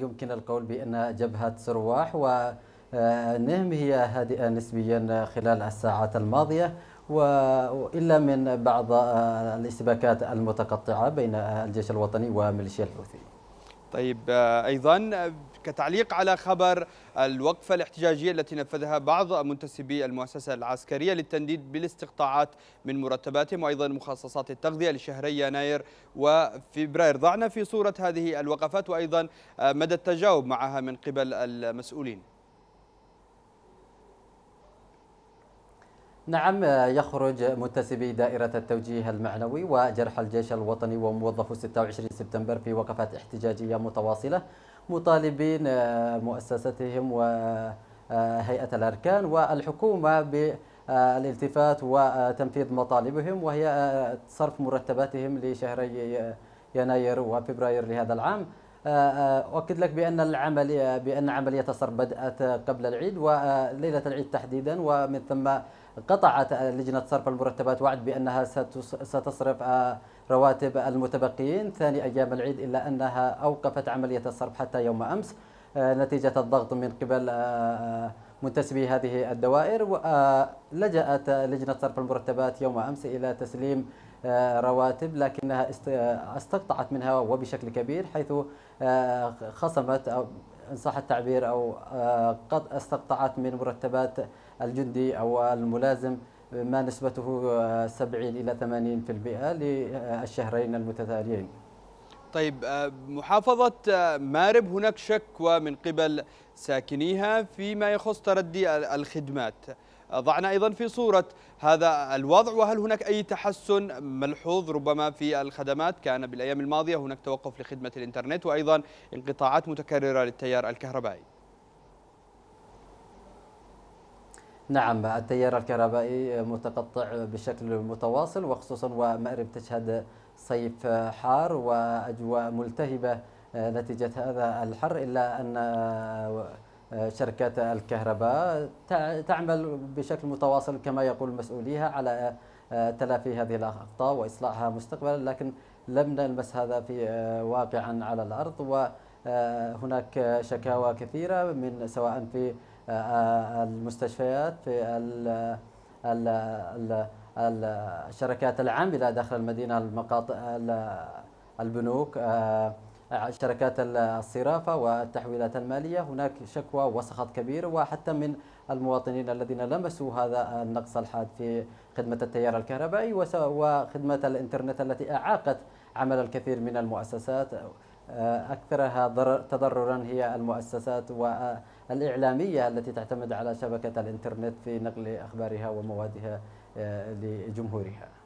يمكن القول بأن جبهة سرواح ونهم آه، هي هادئة نسبيا خلال الساعات الماضية وإلا من بعض آه، الاشتباكات المتقطعة بين آه، الجيش الوطني وميليشيا الحوثي طيب آه، ايضا آه، كتعليق على خبر الوقفة الاحتجاجية التي نفذها بعض منتسبي المؤسسة العسكرية للتنديد بالاستقطاعات من مرتباتهم وأيضا مخصصات التغذية لشهري يناير وفبراير ضعنا في صورة هذه الوقفات وأيضا آه، مدى التجاوب معها من قبل المسؤولين نعم يخرج منتسبي دائرة التوجيه المعنوي وجرح الجيش الوطني وموظفو 26 سبتمبر في وقفات احتجاجية متواصلة مطالبين آه، مؤسستهم وهيئة آه، الأركان والحكومة بالالتفات وتنفيذ مطالبهم وهي آه، صرف مرتباتهم لشهري يناير وفبراير لهذا العام أؤكد لك بأن العمل بأن عملية الصرف بدأت قبل العيد وليلة العيد تحديدا ومن ثم قطعت لجنة صرف المرتبات وعد بأنها ستصرف آه، رواتب المتبقيين ثاني أيام العيد إلا أنها أوقفت عملية الصرف حتى يوم أمس آه، نتيجة الضغط من قبل آه، منتسبي هذه الدوائر ولجأت لجنة صرف المرتبات يوم أمس إلى تسليم رواتب لكنها استقطعت منها وبشكل كبير حيث خصمت أو إن صح التعبير أو قد استقطعت من مرتبات الجندي أو الملازم ما نسبته 70 آه، إلى 80% للشهرين المتتاليين طيب آه، محافظة آه، مارب هناك شكوى من قبل ساكنيها فيما يخص تردي الخدمات ضعنا أيضا في صورة هذا الوضع وهل هناك أي تحسن ملحوظ ربما في الخدمات كان بالأيام الماضية هناك توقف لخدمة الإنترنت وأيضا انقطاعات متكررة للتيار الكهربائي نعم التيار الكهربائي متقطع بشكل متواصل وخصوصا ومأرب تشهد صيف حار وأجواء ملتهبة آه، نتيجة هذا الحر إلا أن آه، شركات الكهرباء تعمل بشكل متواصل كما يقول مسؤوليها على آه، تلافي هذه الأخطاء وإصلاحها مستقبلا لكن لم نلمس هذا في واقعا على الأرض وهناك شكاوى كثيرة من سواء في المستشفيات في الشركات العامله داخل المدينه المقاطع البنوك آه، شركات الصرافة والتحويلات المالية هناك شكوى وسخط كبير وحتى من المواطنين الذين لمسوا هذا النقص الحاد في خدمة التيار الكهربائي وخدمة الإنترنت التي أعاقت عمل الكثير من المؤسسات أكثرها تضررا هي المؤسسات والإعلامية التي تعتمد على شبكة الإنترنت في نقل أخبارها وموادها آه، لجمهورها